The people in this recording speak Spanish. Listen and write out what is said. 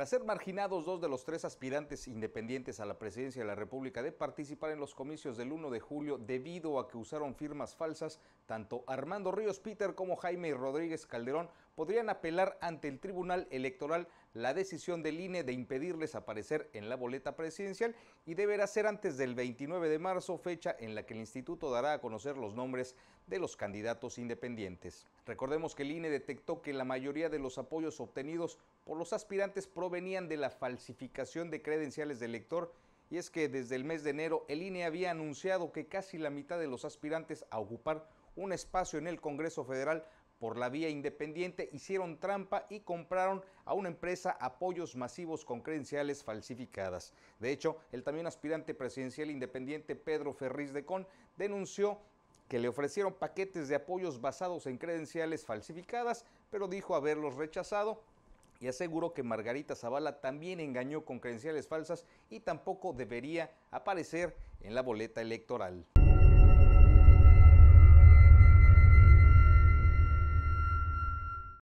tras ser marginados dos de los tres aspirantes independientes a la presidencia de la República de participar en los comicios del 1 de julio debido a que usaron firmas falsas, tanto Armando Ríos Peter como Jaime Rodríguez Calderón podrían apelar ante el Tribunal Electoral la decisión del INE de impedirles aparecer en la boleta presidencial y deberá ser antes del 29 de marzo, fecha en la que el instituto dará a conocer los nombres de los candidatos independientes. Recordemos que el INE detectó que la mayoría de los apoyos obtenidos por los aspirantes provenían de la falsificación de credenciales de elector y es que desde el mes de enero el INE había anunciado que casi la mitad de los aspirantes a ocupar un espacio en el Congreso Federal por la vía independiente hicieron trampa y compraron a una empresa apoyos masivos con credenciales falsificadas. De hecho, el también aspirante presidencial independiente Pedro Ferriz de Con denunció que le ofrecieron paquetes de apoyos basados en credenciales falsificadas, pero dijo haberlos rechazado y aseguró que Margarita Zavala también engañó con credenciales falsas y tampoco debería aparecer en la boleta electoral.